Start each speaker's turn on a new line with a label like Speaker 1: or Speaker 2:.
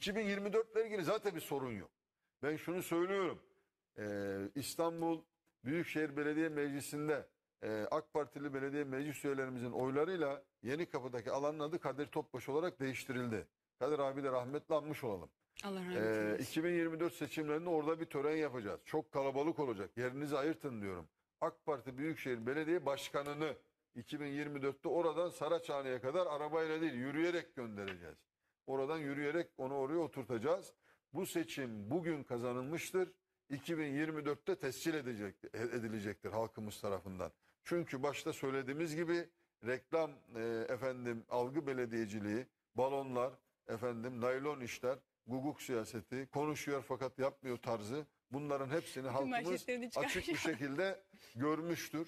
Speaker 1: 2024 ile ilgili zaten bir sorun yok. Ben şunu söylüyorum. Ee, İstanbul Büyükşehir Belediye Meclisi'nde e, AK Partili belediye meclis üyelerimizin oylarıyla yeni kapıdaki alanın adı Kadir Topbaş olarak değiştirildi. Kadir abi de rahmetle anmış olalım.
Speaker 2: Allah rahmet Ee,
Speaker 1: 2024 seçimlerinde orada bir tören yapacağız. Çok kalabalık olacak. Yerinizi ayırtın diyorum. AK Parti Büyükşehir Belediye Başkanı'nı 2024'te oradan Saraçhane'ye kadar arabayla değil yürüyerek göndereceğiz. Oradan yürüyerek onu oraya oturtacağız. Bu seçim bugün kazanılmıştır. 2024'te tescil e, edilecektir halkımız tarafından. Çünkü başta söylediğimiz gibi reklam e, efendim algı belediyeciliği, balonlar, efendim naylon işler, guguk siyaseti, konuşuyor fakat yapmıyor tarzı bunların hepsini halkımız açık bir şekilde görmüştür.